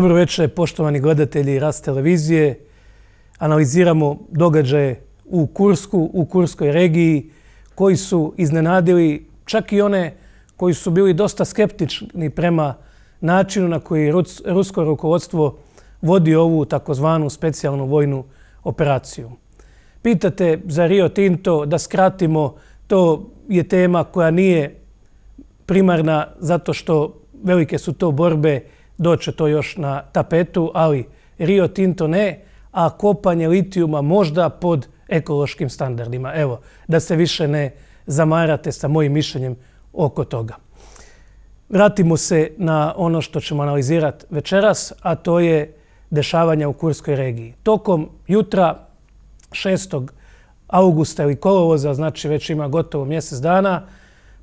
Dobro večer, poštovani gledatelji RAS televizije. Analiziramo događaje u Kursku, u Kurskoj regiji, koji su iznenadili čak i one koji su bili dosta skeptični prema načinu na koji rusko rukovodstvo vodi ovu takozvanu specijalnu vojnu operaciju. Pitate za Rio Tinto da skratimo, to je tema koja nije primarna zato što velike su to borbe izgleda doće to još na tapetu, ali Rio Tinto ne, a kopanje litijuma možda pod ekološkim standardima. Evo, da se više ne zamarate sa mojim mišljenjem oko toga. Vratimo se na ono što ćemo analizirati večeras, a to je dešavanja u Kurskoj regiji. Tokom jutra 6. augusta ili kolovoza, znači već ima gotovo mjesec dana,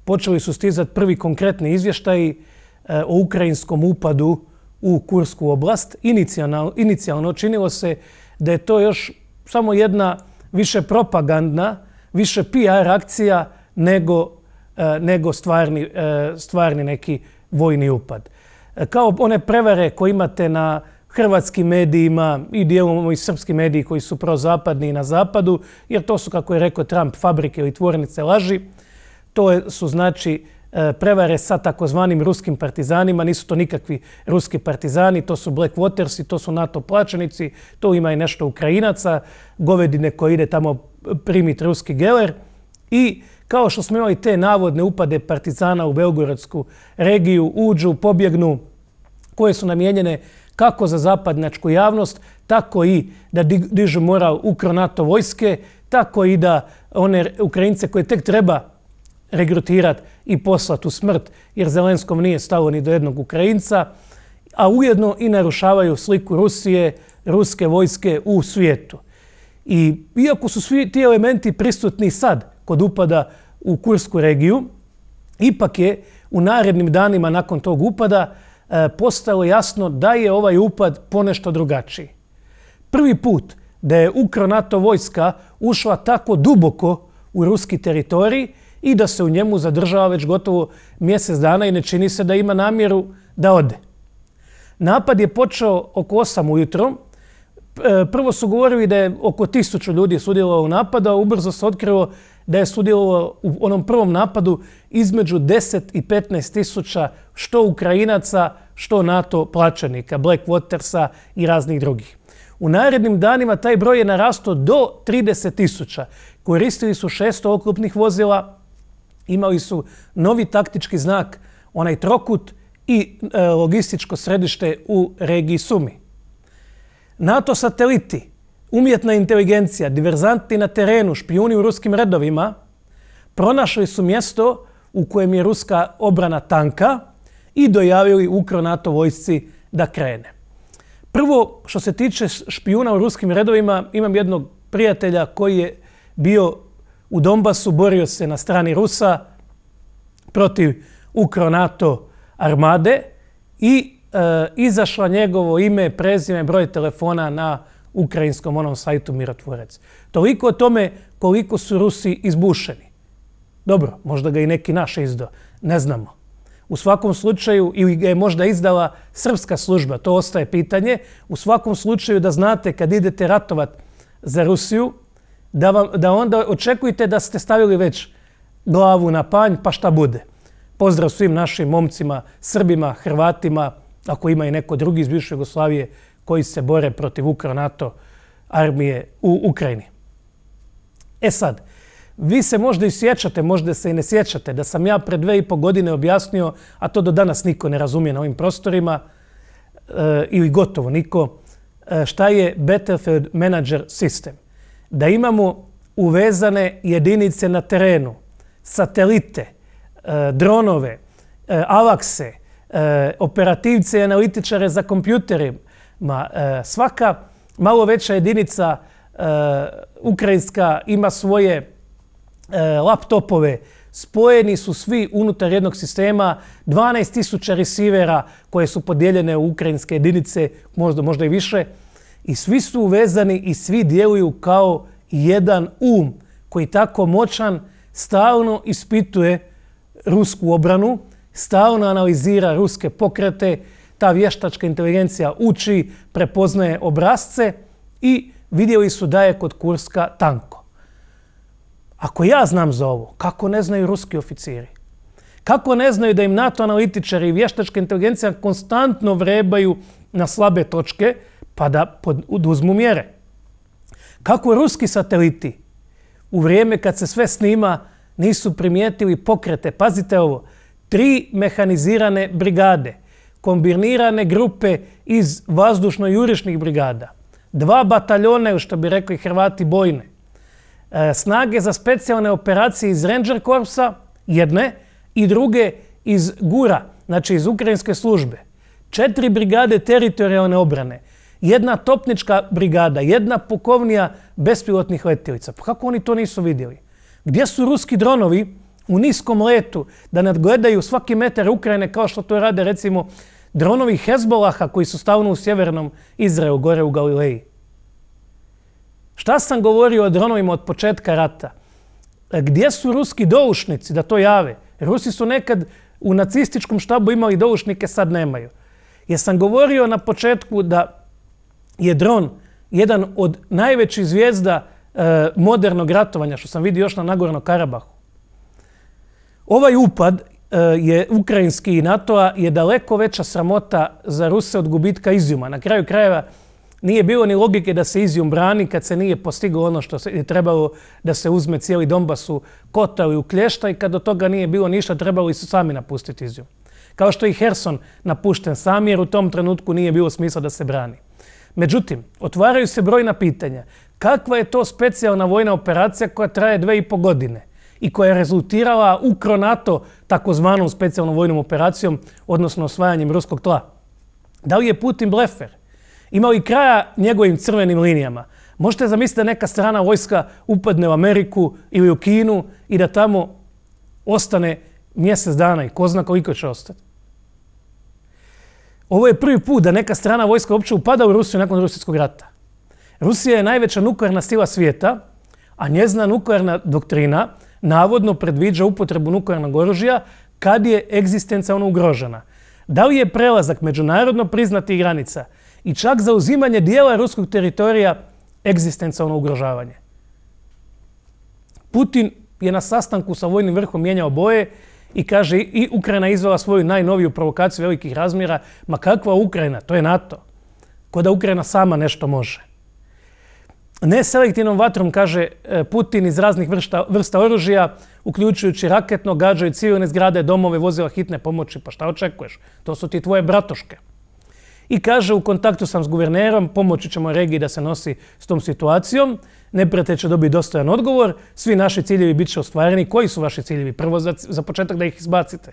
počeli su stizati prvi konkretni izvještaji o ukrajinskom upadu u Kursku oblast. Inicijalno činilo se da je to još samo jedna više propagandna, više PR akcija nego, e, nego stvarni, e, stvarni neki vojni upad. E, kao one prevare koje imate na hrvatskim medijima i dijelom i srpskim mediji koji su prozapadni i na zapadu, jer to su, kako je rekao Trump, fabrike ili tvornice laži. To su znači E, prevare sa takozvanim ruskim partizanima. Nisu to nikakvi ruski partizani, to su Black Blackwatersi, to su NATO plaćenici, to ima i nešto Ukrajinaca, govedine koje ide tamo primiti ruski geler. I kao što smo imali te navodne upade partizana u Belgorodsku regiju, uđu, pobjegnu, koje su namijenjene kako za zapadnjačku javnost, tako i da dižu moral u NATO vojske, tako i da one Ukrajince koje tek treba regrutirati i poslati u smrt, jer Zelenskom nije stalo ni do jednog Ukrajinca, a ujedno i narušavaju sliku Rusije, ruske vojske u svijetu. I iako su svi ti elementi prisutni sad kod upada u Kursku regiju, ipak je u narednim danima nakon tog upada e, postalo jasno da je ovaj upad ponešto drugačiji. Prvi put da je ukro vojska ušla tako duboko u ruski teritoriji i da se u njemu zadržava već gotovo mjesec dana i ne čini se da ima namjeru da ode. Napad je počeo oko 8 ujutro. E, prvo su govorili da je oko 1000 ljudi sudjelovao napadu, a ubrzo se otkrivo da je sudjelovao u onom prvom napadu između 10 i 15 tisuća što Ukrajinaca, što NATO plaćanika, Blackwatersa i raznih drugih. U narednim danima taj broj je narasto do 30 tisuća. Koristili su 600 oklopnih vozila, imali su novi taktički znak, onaj trokut i e, logističko središte u regiji Sumi. NATO sateliti, umjetna inteligencija, diverzanti na terenu, špijuni u ruskim redovima, pronašli su mjesto u kojem je ruska obrana tanka i dojavili ukro NATO vojsci da krene. Prvo, što se tiče špijuna u ruskim redovima, imam jednog prijatelja koji je bio u Donbasu borio se na strani Rusa protiv ukro armade i e, izašla njegovo ime, prezime, broj telefona na ukrajinskom onom sajtu Mirotvorec. Toliko o tome koliko su Rusi izbušeni. Dobro, možda ga i neki naš izdo, ne znamo. U svakom slučaju, ili ga je možda izdala srpska služba, to ostaje pitanje, u svakom slučaju da znate kad idete ratovat za Rusiju, da, vam, da onda očekujete da ste stavili već glavu na panj, pa šta bude. Pozdrav svim našim momcima, Srbima, Hrvatima, ako ima i neko drugi iz Bivše Jugoslavije koji se bore protiv Ukro-NATO armije u Ukrajini. E sad, vi se možda i sjećate, možda se i ne sjećate, da sam ja pre dve i po godine objasnio, a to do danas niko ne razumije na ovim prostorima, e, ili gotovo niko, e, šta je Battlefield Manager System da imamo uvezane jedinice na terenu, satelite, e, dronove, e, avakse, e, operativce i analitičare za kompjuterima. Svaka malo veća jedinica ukrajinska ima svoje laptopove, spojeni su svi unutar jednog sistema, 12.000 resivera koje su podijeljene u ukrajinske jedinice, možda i više, možda i više, i svi su uvezani i svi djeluju kao jedan um koji tako moćan stalno ispituje rusku obranu, stalno analizira ruske pokrete, ta vještačka inteligencija uči, prepoznaje obrazce i vidjeli su da je kod Kurska tanko. Ako ja znam za ovo, kako ne znaju ruski oficiri? Kako ne znaju da im NATO analitičari i vještačka inteligencija konstantno vrebaju na slabe točke, pa da uduzmu mjere. Kako ruski sateliti u vrijeme kad se sve snima nisu primijetili pokrete? Pazite ovo, tri mehanizirane brigade, kombinirane grupe iz vazdušno-jurišnih brigada, dva bataljone, što bi rekli Hrvati bojne, e, snage za specijalne operacije iz Ranger Korpsa, jedne, i druge iz GURA, znači iz ukrajinske službe. Četiri brigade teritorijalne obrane, jedna topnička brigada, jedna pukovnija bespilotnih Pa Kako oni to nisu vidjeli? Gdje su ruski dronovi u niskom letu da nadgledaju svaki metar Ukrajine kao što to rade recimo dronovi Hezbolaha koji su stavno u sjevernom Izraelu, gore u Galileji? Šta sam govorio o dronovima od početka rata? E, gdje su ruski doušnici da to jave? Rusi su nekad u nacističkom štabu imali doušnike, sad nemaju. sam govorio na početku da je dron jedan od najvećih zvijezda e, modernog ratovanja, što sam vidio još na Nagorno Karabahu. Ovaj upad e, je ukrajinski i NATO-a je daleko veća sramota za Ruse od gubitka izjuma. Na kraju krajeva nije bilo ni logike da se izjum brani kad se nije postiglo ono što je trebalo da se uzme cijeli Donbas u Kotal i u Klješta i kad do toga nije bilo ništa trebalo i su sami napustiti izjum. Kao što je i Herson napušten sam jer u tom trenutku nije bilo smisla da se brani. Međutim, otvaraju se brojna pitanja. Kakva je to specijalna vojna operacija koja traje dve i po godine i koja je rezultirala u NATO takozvanom specijalnom vojnom operacijom, odnosno osvajanjem ruskog tla? Da li je Putin blefer? Ima li kraja njegovim crvenim linijama? Možete zamisliti da neka strana vojska upadne u Ameriku ili u Kinu i da tamo ostane mjesec dana i ko zna koliko će ostati. Ovo je prvi put da neka strana vojska uopće upada u Rusiju nakon Rusijskog rata. Rusija je najveća nuklearna sila svijeta, a njezna nuklearna doktrina navodno predviđa upotrebu nuklearnog oružja kad je egzistenca ona ugrožena. Da li je prelazak međunarodno priznatih granica i čak zauzimanje dijela ruskog teritorija egzistenca ono ugrožavanje? Putin je na sastanku sa vojnim vrhom mijenjao boje I kaže, i Ukrajina izvela svoju najnoviju provokaciju velikih razmjera. Ma kakva Ukrajina? To je NATO. Ko da Ukrajina sama nešto može. Ne selektivnom vatrom, kaže e, Putin iz raznih vršta, vrsta oružja, uključujući raketno, gađaju civilne zgrade, domove, vozila hitne pomoći. Pa šta očekuješ? To su ti tvoje bratoške. I kaže, u kontaktu sam s guvernerom, pomoći ćemo regiji da se nosi s tom situacijom. Neprete će dobiti dostojan odgovor. Svi naši ciljevi bit će ostvareni. Koji su vaši ciljevi? Prvo za, za početak da ih izbacite.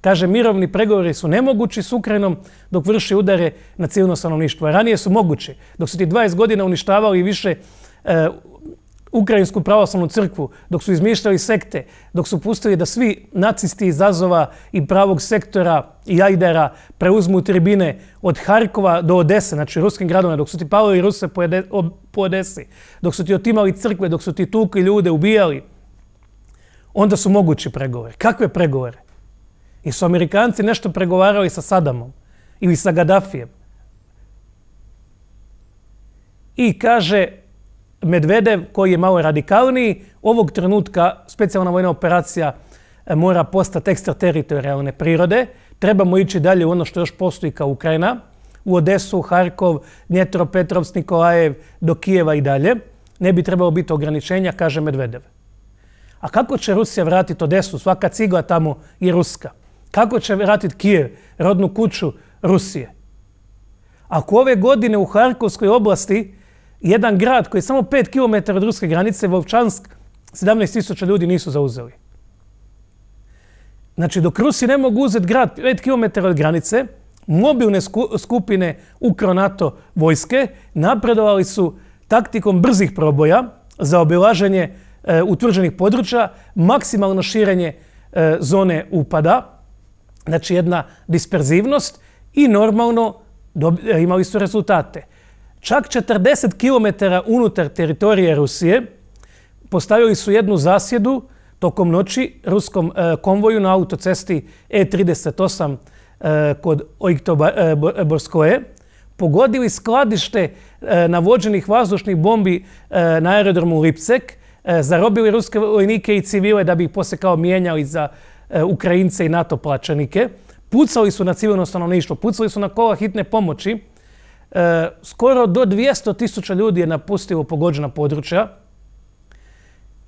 Kaže, mirovni pregovori su nemogući s Ukrajinom dok vrši udare na civilno stanovništvo. Ranije su mogući. Dok su ti 20 godina uništavali više e, Ukrajinsku pravoslavnu crkvu, dok su izmišljali sekte, dok su pustili da svi nacisti iz Azova i pravog sektora i Ajdera preuzmu tribine od Harkova do Odese, znači ruskim gradovima, dok su ti palili Ruse po Odese, dok su ti otimali crkve, dok su ti tukli ljude, ubijali, onda su mogući pregovore. Kakve pregovore? I su Amerikanci nešto pregovarali sa Sadamom ili sa Gaddafijem. I kaže, Medvedev, koji je malo radikalniji, ovog trenutka specijalna vojna operacija e, mora postati ekstrateritorijalne prirode. Trebamo ići dalje u ono što još postoji kao Ukrajina, u Odesu, Harkov, Njetro, Petrovs, Nikolajev, do Kijeva i dalje. Ne bi trebalo biti ograničenja, kaže Medvedev. A kako će Rusija vratiti Odesu? Svaka cigla tamo je Ruska. Kako će vratiti Kijev, rodnu kuću Rusije? Ako ove godine u Harkovskoj oblasti jedan grad koji je samo 5 km od ruske granice, Volčansk, 17.000 ljudi nisu zauzeli. Znači, dok Rusi ne mogu uzeti grad 5 km od granice, mobilne skupine ukro vojske napredovali su taktikom brzih proboja za obilaženje e, utvrđenih područja, maksimalno širenje e, zone upada, znači jedna disperzivnost i normalno e, imali su rezultate čak 40 km unutar teritorije Rusije postavili su jednu zasjedu tokom noći ruskom e, konvoju na autocesti E38 e, kod Ojktoborskoje, e, pogodili skladište navođenih vazdušnih bombi na aerodromu Lipcek, zarobili ruske vojnike i civile da bi ih posle kao mijenjali za Ukrajince i NATO plaćenike. pucali su na civilno stanovništvo, pucali su na kola hitne pomoći, E, skoro do 200 tisuća ljudi je napustilo pogođena područja,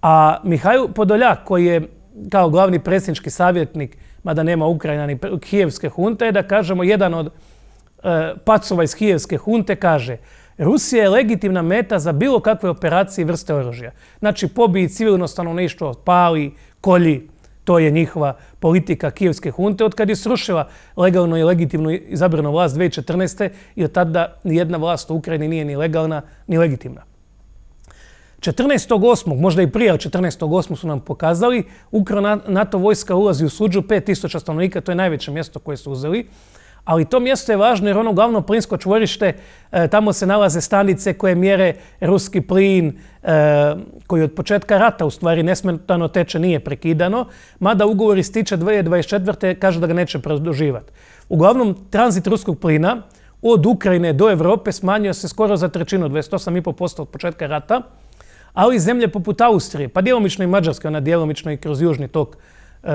a Mihaju Podoljak, koji je kao glavni predsjednički savjetnik, mada nema Ukrajina ni Kijevske hunte, je da kažemo, jedan od e, pacova iz Kijevske hunte kaže Rusija je legitimna meta za bilo kakve operacije i vrste oružja. Znači, pobiji civilno stanovništvo, pali, kolji, To je njihova politika kijevske hunte od kad je srušila legalno i legitimno izabrano vlast 2014. i od tada nijedna vlast u Ukrajini nije ni legalna ni legitimna. 14.8. možda i prije 14.8. su nam pokazali, Ukrajina NATO vojska ulazi u suđu 5000 stanovnika, to je najveće mjesto koje su uzeli ali to mjesto je važno jer ono glavno plinsko čvorište, e, tamo se nalaze stanice koje mjere ruski plin e, koji od početka rata u stvari nesmetano teče, nije prekidano, mada ugovor ističe 2024. kaže da ga neće produživati. Uglavnom, tranzit ruskog plina od Ukrajine do Evrope smanjio se skoro za trećinu, 28,5% od početka rata, ali zemlje poput Austrije, pa dijelomično i Mađarska, ona djelomično i kroz južni tok e,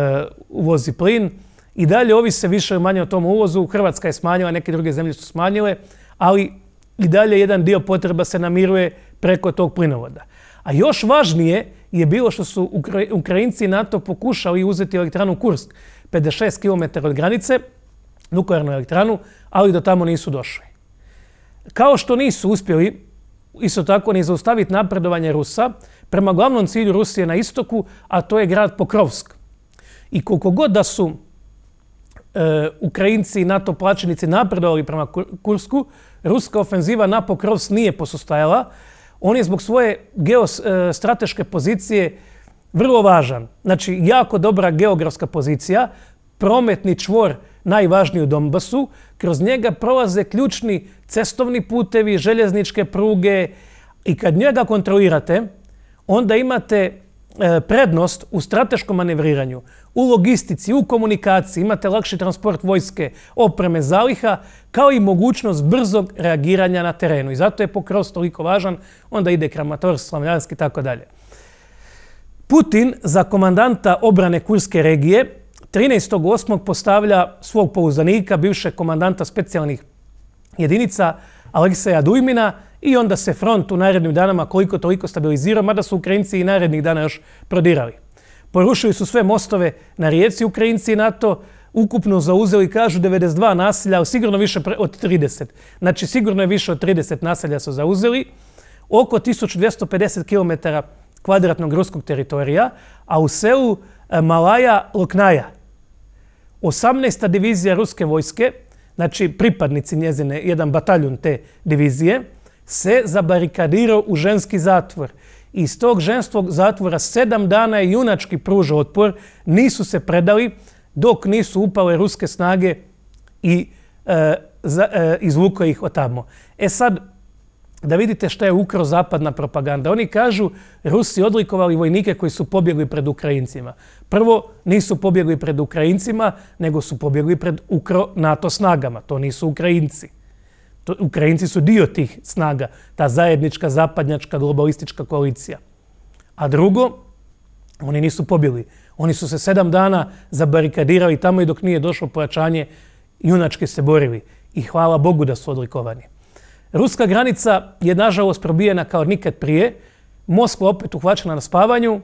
uvozi plin, i dalje ovi se više ili manje o tom uvozu. Hrvatska je smanjila, neke druge zemlje su smanjile, ali i dalje jedan dio potreba se namiruje preko tog plinovoda. A još važnije je bilo što su Ukrajinci i NATO pokušali uzeti elektranu Kursk, 56 km od granice, nuklearnu elektranu, ali do tamo nisu došli. Kao što nisu uspjeli, isto tako, ni zaustaviti napredovanje Rusa prema glavnom cilju Rusije na istoku, a to je grad Pokrovsk. I koliko god da su Eh, Ukrajinci i NATO plaćenici napredovali prema Kursku, ruska ofenziva na pokrovs nije posustajala. On je zbog svoje geostrateške pozicije vrlo važan. Znači, jako dobra geografska pozicija, prometni čvor najvažniji u Donbasu. Kroz njega prolaze ključni cestovni putevi, željezničke pruge i kad njega kontrolirate, onda imate eh, prednost u strateškom manevriranju u logistici, u komunikaciji imate lakši transport vojske opreme zaliha, kao i mogućnost brzog reagiranja na terenu. I zato je pokrost toliko važan, onda ide kramator, slavljanski i tako dalje. Putin za komandanta obrane Kurske regije 13.8. postavlja svog pouzdanika, bivšeg komandanta specijalnih jedinica Alekseja Dujmina i onda se front u narednim danama koliko toliko stabilizirao, mada su Ukrajinci i narednih dana još prodirali porušili su sve mostove na rijeci Ukrajinci i NATO, ukupno zauzeli, kažu, 92 nasilja, sigurno više od 30. Znači, sigurno je više od 30 nasilja su zauzeli, oko 1250 km kvadratnog ruskog teritorija, a u selu e, Malaja Loknaja, 18. divizija ruske vojske, znači pripadnici njezine, jedan bataljon te divizije, se zabarikadirao u ženski zatvor iz tog ženskog zatvora sedam dana je junački pružao otpor, nisu se predali dok nisu upale ruske snage i e, e, izvukao ih otavmo. E sad, da vidite što je ukro zapadna propaganda. Oni kažu, Rusi odlikovali vojnike koji su pobjegli pred Ukrajincima. Prvo, nisu pobjegli pred Ukrajincima, nego su pobjegli pred ukro NATO snagama. To nisu Ukrajinci. Ukrajinci su dio tih snaga, ta zajednička, zapadnjačka, globalistička koalicija. A drugo, oni nisu pobili. Oni su se sedam dana zabarikadirali tamo i dok nije došlo pojačanje, junački se borili. I hvala Bogu da su odlikovani. Ruska granica je nažalost probijena kao nikad prije. Moskva opet uhvaćena na spavanju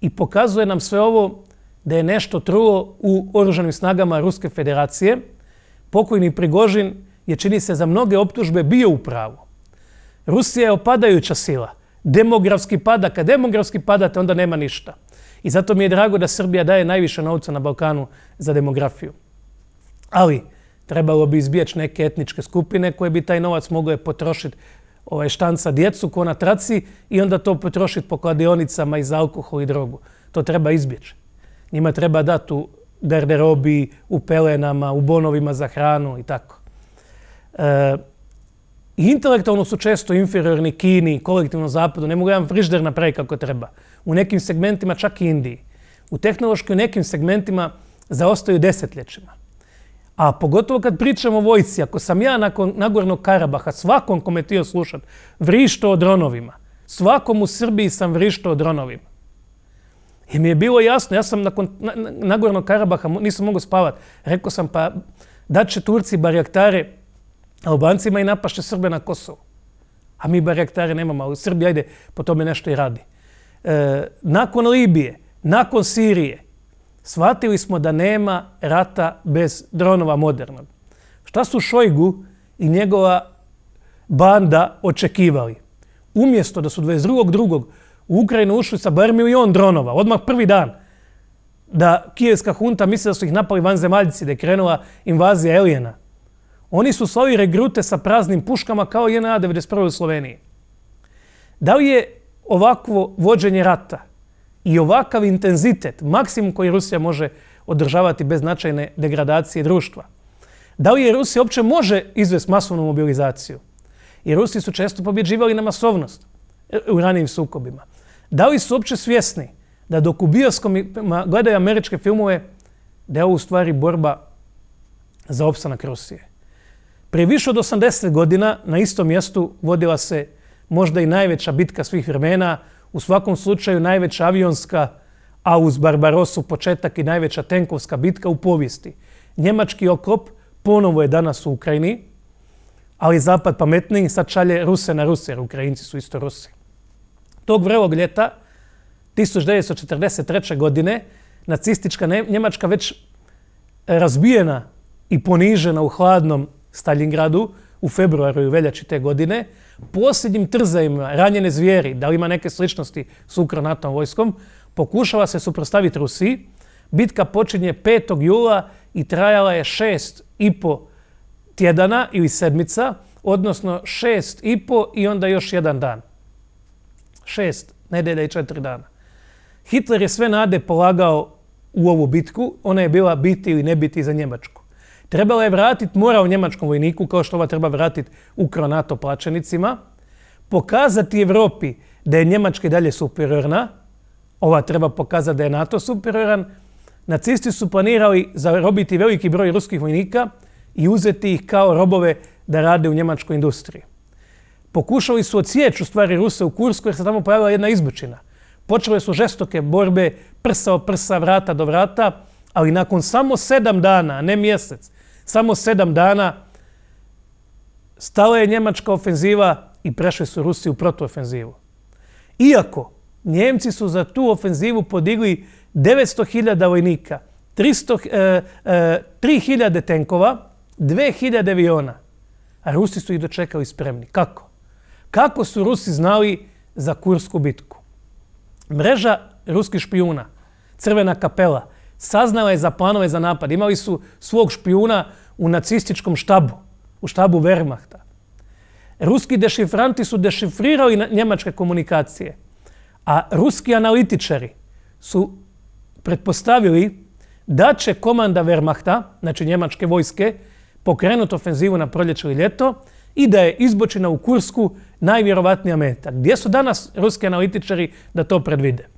i pokazuje nam sve ovo da je nešto trulo u oruženim snagama Ruske federacije. Pokojni Prigožin je čini se za mnoge optužbe bio u pravu. Rusija je opadajuća sila. Demografski pada. Kad demografski padate, onda nema ništa. I zato mi je drago da Srbija daje najviše novca na Balkanu za demografiju. Ali trebalo bi izbijaći neke etničke skupine koje bi taj novac mogle potrošiti ovaj štanca djecu ko na traci i onda to potrošiti po kladionicama i za alkohol i drogu. To treba izbjeći. Njima treba dati u derderobi, u pelenama, u bonovima za hranu i tako. I e, intelektualno su često inferiorni Kini, kolektivno zapadu. Ne mogu jedan frižder napraviti kako treba. U nekim segmentima čak i Indiji. U tehnološki u nekim segmentima zaostaju desetljećima. A pogotovo kad pričam o vojci, ako sam ja nakon Nagornog Karabaha svakom kome ti oslušat vrišto o dronovima, svakom u Srbiji sam vrišto o dronovima. I mi je bilo jasno, ja sam nakon Nagornog Karabaha, nisam mogao spavat, rekao sam pa da će Turci barjaktare, Albancima i napašće Srbe na Kosovo. A mi bar rektare nemamo, ali Srbi, ajde, po tome nešto i radi. E, nakon Libije, nakon Sirije, shvatili smo da nema rata bez dronova modernog. Šta su Šojgu i njegova banda očekivali? Umjesto da su 22.2. u Ukrajinu ušli sa bar milion dronova, odmah prvi dan, da kijevska hunta misle da su ih napali vanzemaljci, da je krenula invazija alijena, Oni su s slali regrute sa praznim puškama kao i JNA 91. u Sloveniji. Da li je ovakvo vođenje rata i ovakav intenzitet maksimum koji Rusija može održavati bez značajne degradacije društva? Da li je Rusija uopće može izvesti masovnu mobilizaciju? I Rusi su često pobjeđivali na masovnost e, u ranijim sukobima. Da li su uopće svjesni da dok u bioskopima gledaju američke filmove, da je ovo u stvari borba za opstanak Rusije? Pre više od 80 godina na istom mjestu vodila se možda i najveća bitka svih vremena, u svakom slučaju najveća avionska, a uz Barbarosu početak i najveća tenkovska bitka u povijesti. Njemački okop ponovo je danas u Ukrajini, ali zapad pametniji sad čalje Ruse na Ruse, jer Ukrajinci su isto Rusi. Tog vrelog ljeta, 1943. godine, nacistička Njemačka već razbijena i ponižena u hladnom Stalingradu u februaru i veljači te godine, posljednjim trzajima ranjene zvijeri, da li ima neke sličnosti s ukranatom vojskom, pokušava se suprostaviti Rusiji. Bitka počinje 5. jula i trajala je 6 i po tjedana ili sedmica, odnosno 6 i po i onda još jedan dan. 6 nedelja i 4 dana. Hitler je sve nade polagao u ovu bitku. Ona je bila biti ili ne biti za Njemačku trebala je vratiti moral njemačkom vojniku, kao što ova treba vratiti ukro NATO plaćenicima, pokazati Evropi da je Njemačka i dalje superiorna, ova treba pokazati da je NATO superioran, nacisti su planirali zarobiti veliki broj ruskih vojnika i uzeti ih kao robove da rade u njemačkoj industriji. Pokušali su ocijeći u stvari Rusa u Kursku jer se tamo pojavila jedna izbačina. Počele su žestoke borbe prsa o prsa, vrata do vrata, ali nakon samo sedam dana, ne mjesec, samo sedam dana stala je njemačka ofenziva i prešli su Rusi u protuofenzivu. Iako njemci su za tu ofenzivu podigli 900.000 vojnika, 3.000 eh, eh, tenkova, 2.000 aviona, a Rusi su ih dočekali spremni. Kako? Kako su Rusi znali za Kursku bitku? Mreža ruskih špijuna, crvena kapela, saznala je za planove za napad. Imali su svog špijuna u nacističkom štabu, u štabu Wehrmachta. Ruski dešifranti su dešifrirali njemačke komunikacije, a ruski analitičari su pretpostavili da će komanda Wehrmachta, znači njemačke vojske, pokrenuti ofenzivu na proljeće i ljeto i da je izbočina u Kursku najvjerovatnija meta. Gdje su danas ruski analitičari da to predvide?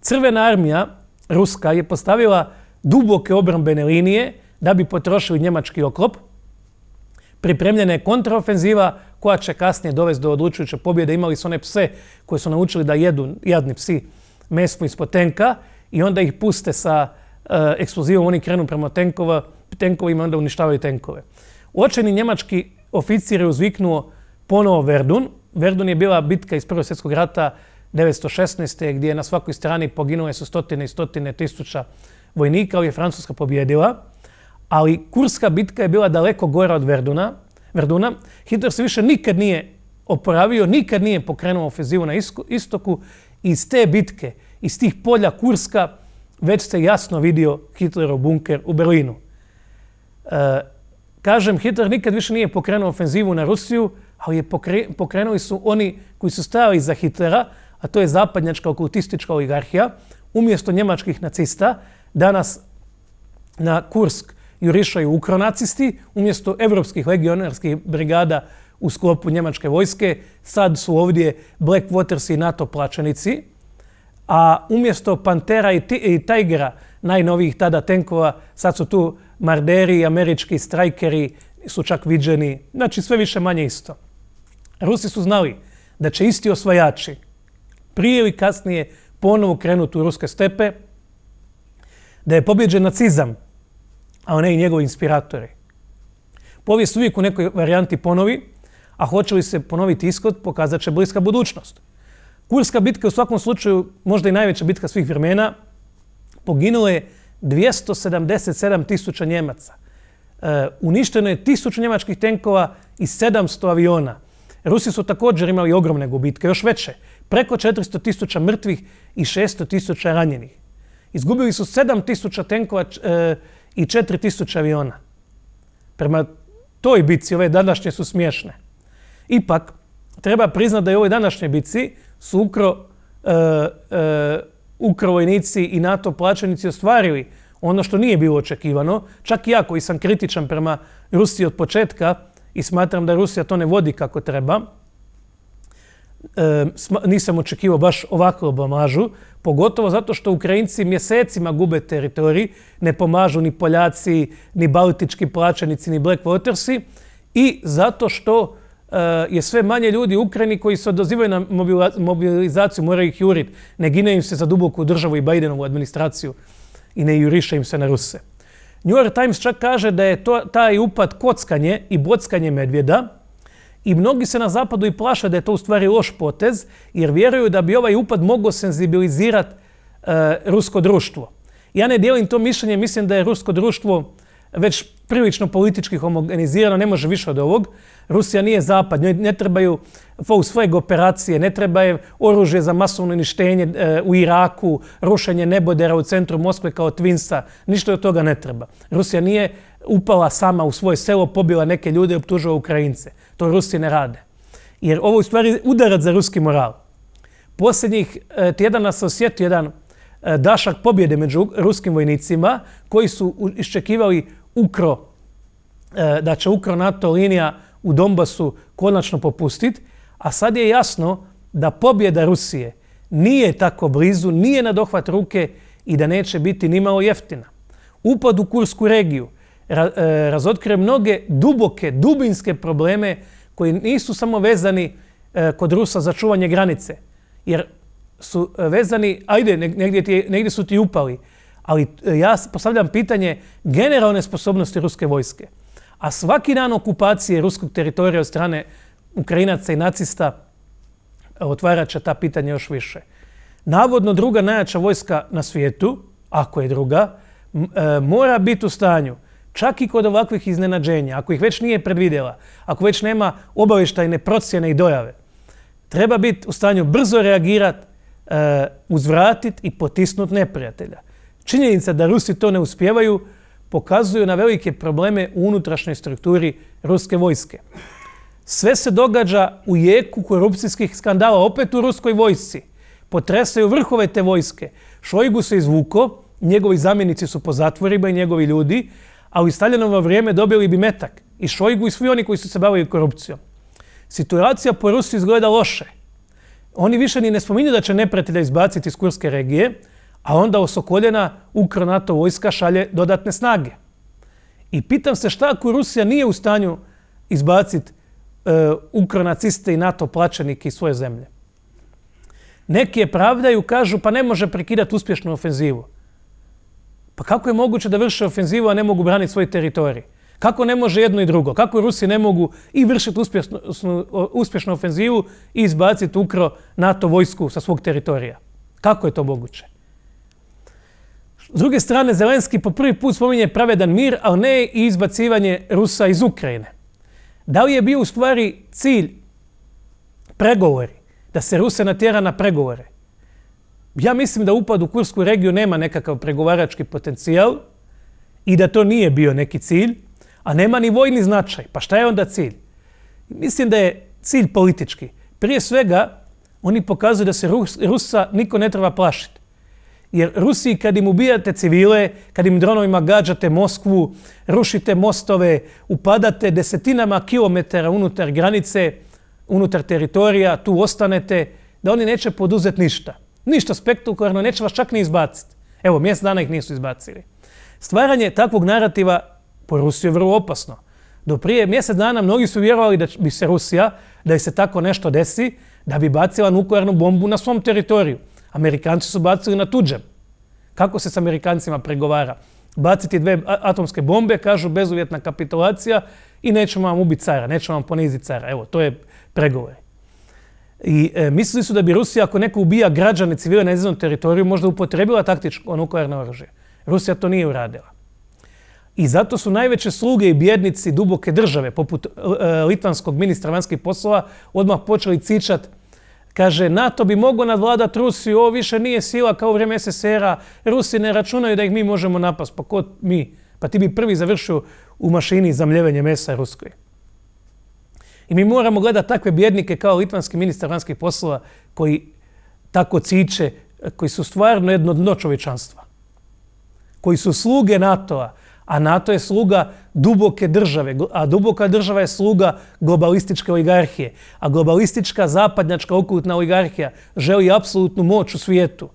Crvena armija, ruska, je postavila duboke obrambene linije, da bi potrošili njemački oklop. Pripremljena je kontraofenziva koja će kasnije dovesti do odlučujuće pobjede. Imali su one pse koje su naučili da jedu jadni psi mesmu ispod tenka i onda ih puste sa e, eksplozivom. Oni krenu prema tenkovima i onda uništavaju tenkove. Uočeni njemački oficir je uzviknuo ponovo Verdun. Verdun je bila bitka iz Prvoj svjetskog rata 1916. gdje je na svakoj strani poginule su stotine i stotine tisuća vojnika, ali je Francuska pobjedila ali Kurska bitka je bila daleko gora od Verduna. Verduna. Hitler se više nikad nije oporavio, nikad nije pokrenuo ofenzivu na istoku. Iz te bitke, iz tih polja Kurska, već se jasno vidio Hitlerov bunker u Berlinu. E, kažem, Hitler nikad više nije pokrenuo ofenzivu na Rusiju, ali je pokrenuli su oni koji su stajali za Hitlera, a to je zapadnjačka okultistička oligarhija, umjesto njemačkih nacista, danas na Kursk jurišaju ukronacisti, umjesto evropskih legionarskih brigada u sklopu njemačke vojske, sad su ovdje Blackwaters i NATO plaćenici, a umjesto Pantera i, i Tigera, najnovijih tada tenkova, sad su tu Marderi, američki strajkeri, su čak viđeni, znači sve više manje isto. Rusi su znali da će isti osvajači prije ili kasnije ponovo krenuti u ruske stepe, da je pobjeđen nacizam a ne i njegove inspiratore. Povijest uvijek u nekoj varijanti ponovi, a hoće li se ponoviti ishod, pokazat će bliska budućnost. Kurska bitka je u svakom slučaju možda i najveća bitka svih vremena. Poginulo je 277 tisuća Njemaca. E, uništeno je tisuću njemačkih tenkova i 700 aviona. Rusi su također imali ogromne gubitke, još veće. Preko 400 tisuća mrtvih i 600 tisuća ranjenih. Izgubili su 7 tisuća tenkova, e, i 4000 aviona. Prema toj bici ove današnje su smiješne. Ipak, treba priznat da je ovoj današnje bici su ukro, e, e, ukro i NATO plaćenici ostvarili ono što nije bilo očekivano. Čak i ja koji sam kritičan prema Rusiji od početka i smatram da Rusija to ne vodi kako treba, nisam očekivao baš ovakvu obamažu, pogotovo zato što Ukrajinci mjesecima gube teritoriji, ne pomažu ni Poljaci, ni Baltički plaćanici, ni Blackwatersi i zato što e, je sve manje ljudi u Ukrajini koji se odozivaju na mobilizaciju, moraju ih juriti, ne gine im se za duboku državu i Bidenovu administraciju i ne juriše im se na Ruse. New York Times čak kaže da je to, taj upad kockanje i bockanje medvjeda, I mnogi se na zapadu i plaša da je to u stvari loš potez, jer vjeruju da bi ovaj upad mogo senzibilizirati e, rusko društvo. Ja ne dijelim to mišljenje, mislim da je rusko društvo već prilično politički homogenizirano, ne može više od ovog. Rusija nije zapad, njoj ne trebaju false flag operacije, ne trebaju oružje za masovno ništenje e, u Iraku, rušenje nebodera u centru Moskve kao Twinsa, ništa od toga ne treba. Rusija nije upala sama u svoje selo, pobila neke ljude i optužila Ukrajince. To Rusi ne rade. Jer ovo je stvari udarac za ruski moral. Posljednjih e, tjedana se osjeti jedan e, dašak pobjede među ruskim vojnicima koji su iščekivali ukro, e, da će ukro NATO linija u Donbasu konačno popustiti, a sad je jasno da pobjeda Rusije nije tako blizu, nije na dohvat ruke i da neće biti nimalo jeftina. Upad u Kursku regiju, E, razotkrije mnoge duboke, dubinske probleme koji nisu samo vezani e, kod Rusa za čuvanje granice. Jer su e, vezani, ajde, negdje su ti upali, ali ja postavljam pitanje generalne sposobnosti ruske vojske. A svaki dan okupacije ruskog teritorija od strane Ukrajinaca i nacista otvarat će ta pitanja još više. Navodno, druga najjača vojska na svijetu, ako je druga, mora biti u stanju čak i kod ovakvih iznenađenja, ako ih već nije predvidjela, ako već nema obaveštajne procjene i dojave, treba biti u stanju brzo reagirat, e, uzvratit i potisnut neprijatelja. Činjenica da Rusi to ne uspjevaju pokazuju na velike probleme u unutrašnjoj strukturi ruske vojske. Sve se događa u jeku korupcijskih skandala, opet u ruskoj vojsci. Potresaju vrhove te vojske. Šojgu se izvuko, njegovi zamjenici su po zatvorima i njegovi ljudi, ali Staljanova vrijeme dobili bi metak i Šojgu i svi oni koji su se bavili korupcijom. Situacija po Rusiji izgleda loše. Oni više ni ne spominju da će nepretelja izbaciti iz Kurske regije, a onda osokoljena ukro NATO vojska šalje dodatne snage. I pitam se šta ako Rusija nije u stanju izbaciti e, ukronaciste i NATO plaćenike iz svoje zemlje. Neki je pravdaju, kažu, pa ne može prekidati uspješnu ofenzivu. Pa kako je moguće da vrše ofenzivu, a ne mogu braniti svoj teritorij? Kako ne može jedno i drugo? Kako Rusi ne mogu i vršiti uspješnu, uspješnu ofenzivu i izbaciti ukro NATO vojsku sa svog teritorija? Kako je to moguće? S druge strane, Zelenski po prvi put spominje pravedan mir, ali ne i izbacivanje Rusa iz Ukrajine. Da li je bio u stvari cilj pregovori, da se Ruse natjera na pregovore? Ja mislim da upad u Kursku regiju nema nekakav pregovarački potencijal i da to nije bio neki cilj, a nema ni vojni značaj. Pa šta je onda cilj? Mislim da je cilj politički. Prije svega, oni pokazuju da se Rus, Rusa niko ne treba plašiti. Jer Rusi, kad im ubijate civile, kad im dronovima gađate Moskvu, rušite mostove, upadate desetinama kilometara unutar granice, unutar teritorija, tu ostanete, da oni neće poduzeti ništa. Ništa spektakularno, neće vas čak ni izbaciti. Evo, mjesec dana ih nisu izbacili. Stvaranje takvog narativa po Rusiju je vrlo opasno. Do prije mjesec dana mnogi su vjerovali da bi se Rusija, da se tako nešto desi, da bi bacila nuklearnu bombu na svom teritoriju. Amerikanci su bacili na tuđem. Kako se s Amerikancima pregovara? Baciti dve atomske bombe, kažu bezuvjetna kapitulacija i nećemo vam ubiti cara, nećemo vam poniziti cara. Evo, to je pregovor. I e, mislili su da bi Rusija, ako neko ubija građane civile na izvenom teritoriju, možda upotrebila taktičko nuklearno oružje. Rusija to nije uradila. I zato su najveće sluge i bjednici duboke države, poput e, litvanskog ministra vanjskih poslova, odmah počeli cičat Kaže, NATO bi mogo nadvladat Rusiju, ovo više nije sila kao u vreme SSR-a. Rusi ne računaju da ih mi možemo napast. Pa ko mi? Pa ti bi prvi završio u mašini za mljevenje mesa Ruskoj. I mi moramo gledati takve bjednike kao litvanski ministar vanjskih poslova koji tako ciče, koji su stvarno jedno dno čovečanstva. Koji su sluge NATO-a, a NATO je sluga duboke države, a duboka država je sluga globalističke oligarhije, a globalistička zapadnjačka okultna oligarhija želi apsolutnu moć u svijetu.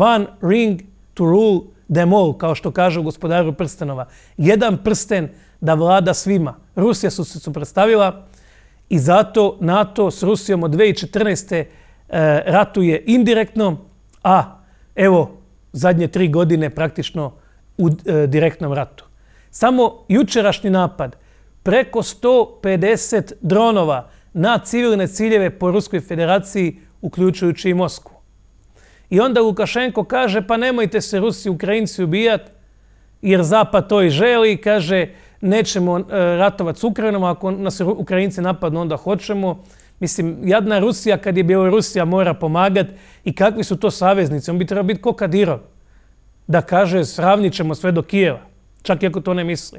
One ring to rule them all, kao što kaže u gospodaru prstenova. Jedan prsten da vlada svima. Rusija su se suprastavila, i zato NATO s Rusijom od 2014. E, ratuje indirektno, a evo zadnje tri godine praktično u e, direktnom ratu. Samo jučerašnji napad preko 150 dronova na civilne ciljeve po Ruskoj federaciji, uključujući i Moskvu. I onda Lukašenko kaže, pa nemojte se Rusi i Ukrajinci ubijat, jer Zapad to i želi, kaže, kaže, nećemo e, ratovati s Ukrajinom, ako nas Ukrajinci napadnu, onda hoćemo. Mislim, jadna Rusija kad je Bjelorusija mora pomagati i kakvi su to saveznici? On bi trebao biti kokadirov da kaže sravnit ćemo sve do Kijeva, čak i ako to ne misli.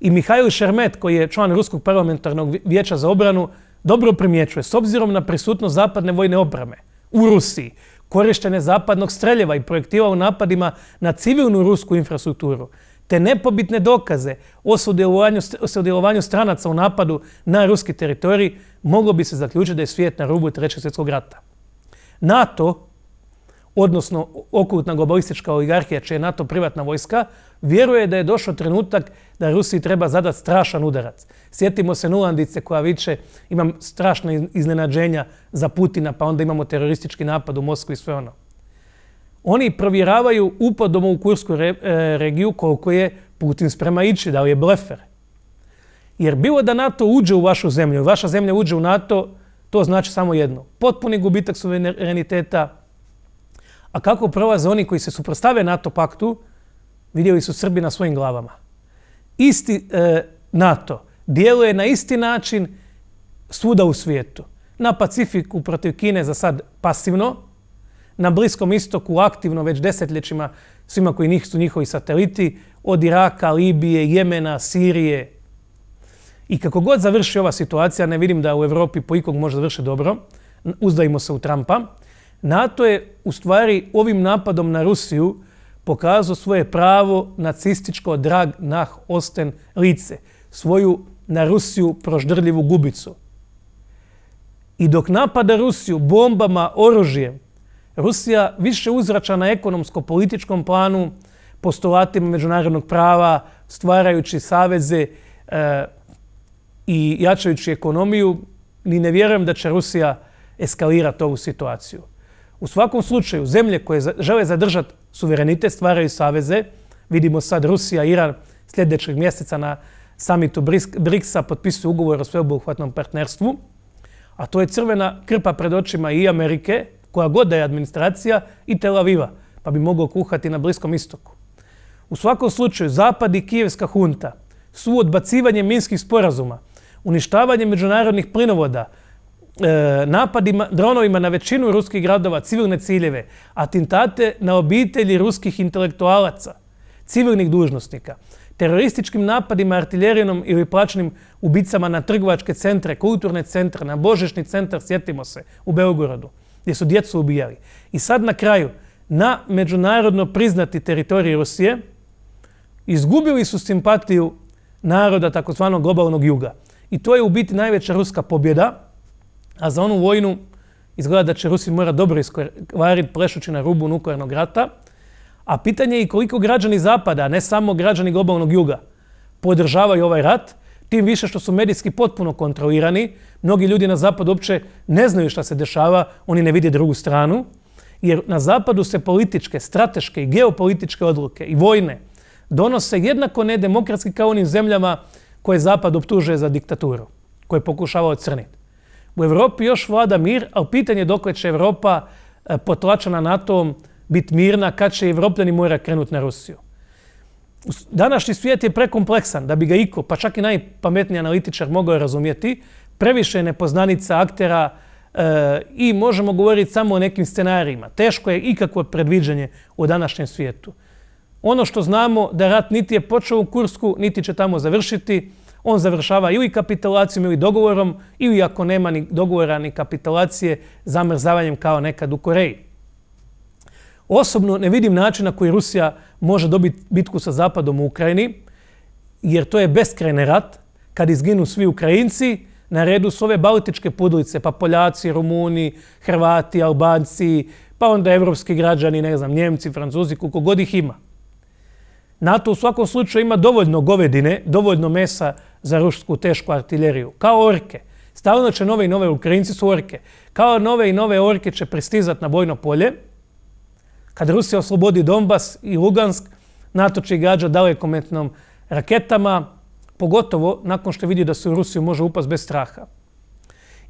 I Mihajlo Šermet, koji je član Ruskog parlamentarnog vijeća za obranu, dobro primjećuje, s obzirom na prisutnost zapadne vojne obrame u Rusiji, korištene zapadnog streljeva i projektiva u napadima na civilnu rusku infrastrukturu, te nepobitne dokaze o sudjelovanju stranaca u napadu na ruski teritorij, moglo bi se zaključiti da je svijet na rubu Trećeg svjetskog rata. NATO, odnosno okultna globalistička oligarhija, čija je NATO privatna vojska, vjeruje da je došao trenutak da Rusiji treba zadat strašan udarac. Sjetimo se Nulandice koja viče imam strašne iznenađenja za Putina, pa onda imamo teroristički napad u Moskvi i sve ono oni provjeravaju upadom u Kursku e, regiju koliko je Putin sprema ići, da li je blefer. Jer bilo da NATO uđe u vašu zemlju, vaša zemlja uđe u NATO, to znači samo jedno. Potpuni gubitak suvereniteta. A kako prolaze oni koji se suprostave NATO paktu, vidjeli su Srbi na svojim glavama. Isti e, NATO dijeluje na isti način svuda u svijetu. Na Pacifiku protiv Kine za sad pasivno, na Bliskom istoku aktivno već desetljećima svima koji njih su njihovi sateliti od Iraka, Libije, Jemena, Sirije. I kako god završi ova situacija, ne vidim da u Evropi po ikog može završi dobro, uzdajimo se u Trumpa, NATO je u stvari ovim napadom na Rusiju pokazao svoje pravo nacističko drag nah osten lice, svoju na Rusiju proždrljivu gubicu. I dok napada Rusiju bombama, oružjem, Rusija više uzrača na ekonomsko-političkom planu postulatima međunarodnog prava, stvarajući saveze e, i jačajući ekonomiju, ni ne vjerujem da će Rusija eskalirati ovu situaciju. U svakom slučaju, zemlje koje žele zadržati suverenite stvaraju saveze. Vidimo sad Rusija, Iran sljedećeg mjeseca na samitu BRICS-a potpisuju ugovor o sveobuhvatnom partnerstvu. A to je crvena krpa pred očima i Amerike, koja god da je administracija i Tel Aviva, pa bi mogao kuhati na Bliskom istoku. U svakom slučaju, Zapad i Kijevska hunta su odbacivanje minskih sporazuma, uništavanje međunarodnih plinovoda, e, napadima dronovima na većinu ruskih gradova, civilne ciljeve, atentate na obitelji ruskih intelektualaca, civilnih dužnostnika, terorističkim napadima artiljerijenom ili plaćenim ubicama na trgovačke centre, kulturne centre, na božešni centar, sjetimo se, u Belgorodu gdje su djecu ubijali. I sad na kraju, na međunarodno priznati teritoriji Rusije, izgubili su simpatiju naroda takozvanog globalnog juga. I to je u biti najveća ruska pobjeda, a za onu vojnu izgleda da će Rusi mora dobro iskvariti plešući na rubu nuklearnog rata. A pitanje je i koliko građani Zapada, ne samo građani globalnog juga, podržavaju ovaj rat – tim više što su medijski potpuno kontrolirani. Mnogi ljudi na zapadu uopće ne znaju šta se dešava, oni ne vidi drugu stranu. Jer na zapadu se političke, strateške i geopolitičke odluke i vojne donose jednako nedemokratski kao onim zemljama koje zapad optužuje za diktaturu, koje pokušava ocrniti. U Evropi još vlada mir, ali pitanje je dok će Evropa e, potlačena NATO-om biti mirna, kad će Evropljani mora krenuti na Rusiju današnji svijet je prekompleksan da bi ga iko, pa čak i najpametniji analitičar mogao razumijeti, previše je nepoznanica aktera e, i možemo govoriti samo o nekim scenarijima. Teško je ikakvo predviđanje u današnjem svijetu. Ono što znamo da rat niti je počeo u Kursku, niti će tamo završiti, on završava ili kapitalacijom ili dogovorom, ili ako nema ni dogovora ni kapitalacije, zamrzavanjem kao nekad u Koreji. Osobno ne vidim načina koji Rusija može dobiti bitku sa Zapadom u Ukrajini, jer to je beskrajni rat. Kad izginu svi Ukrajinci, na redu su ove baltičke pudlice, pa Poljaci, Rumuni, Hrvati, Albanci, pa onda evropski građani, ne znam, Njemci, Francuzi, koliko god ih ima. NATO u svakom slučaju ima dovoljno govedine, dovoljno mesa za rušsku tešku artiljeriju, kao orke. Stalno će nove i nove Ukrajinci su orke. Kao nove i nove orke će pristizati na bojno polje, Kad Rusija oslobodi Donbas i Lugansk, NATO će gađa dalekometnom raketama, pogotovo nakon što vidi da se u Rusiju može upast bez straha.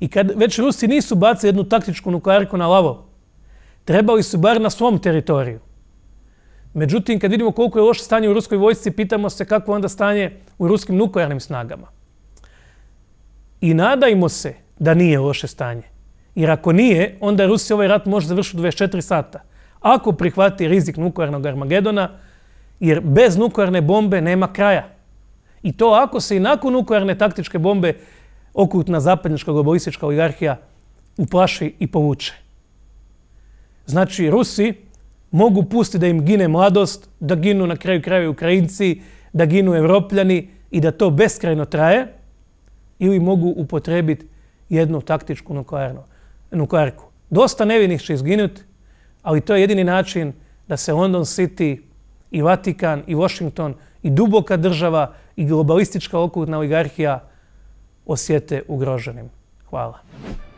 I kad već Rusi nisu bacili jednu taktičku nuklearku na lavo, trebali su bar na svom teritoriju. Međutim, kad vidimo koliko je loše stanje u ruskoj vojsci, pitamo se kako onda stanje u ruskim nuklearnim snagama. I nadajmo se da nije loše stanje. Jer ako nije, onda Rusija ovaj rat može završiti u 24 sata ako prihvati rizik nukularnog Armagedona, jer bez nukularne bombe nema kraja. I to ako se i nakon nukularne taktičke bombe okutna zapadnička globalistička oligarhija uplaši i povuče. Znači, Rusi mogu pustiti da im gine mladost, da ginu na kraju kraju Ukrajinci, da ginu Evropljani i da to beskrajno traje ili mogu upotrebiti jednu taktičku nukularnu, nukularku. Dosta nevinih će izginuti, ali to je jedini način da se London City i Vatikan i Washington i duboka država i globalistička okultna oligarhija osjete ugroženim. Hvala. Hvala.